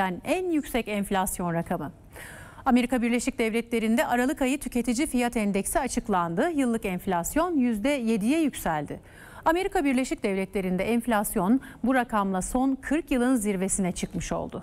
Yani en yüksek enflasyon rakamı. Amerika Birleşik Devletleri'nde Aralık ayı tüketici fiyat endeksi açıklandı. Yıllık enflasyon %7'ye yükseldi. Amerika Birleşik Devletleri'nde enflasyon bu rakamla son 40 yılın zirvesine çıkmış oldu.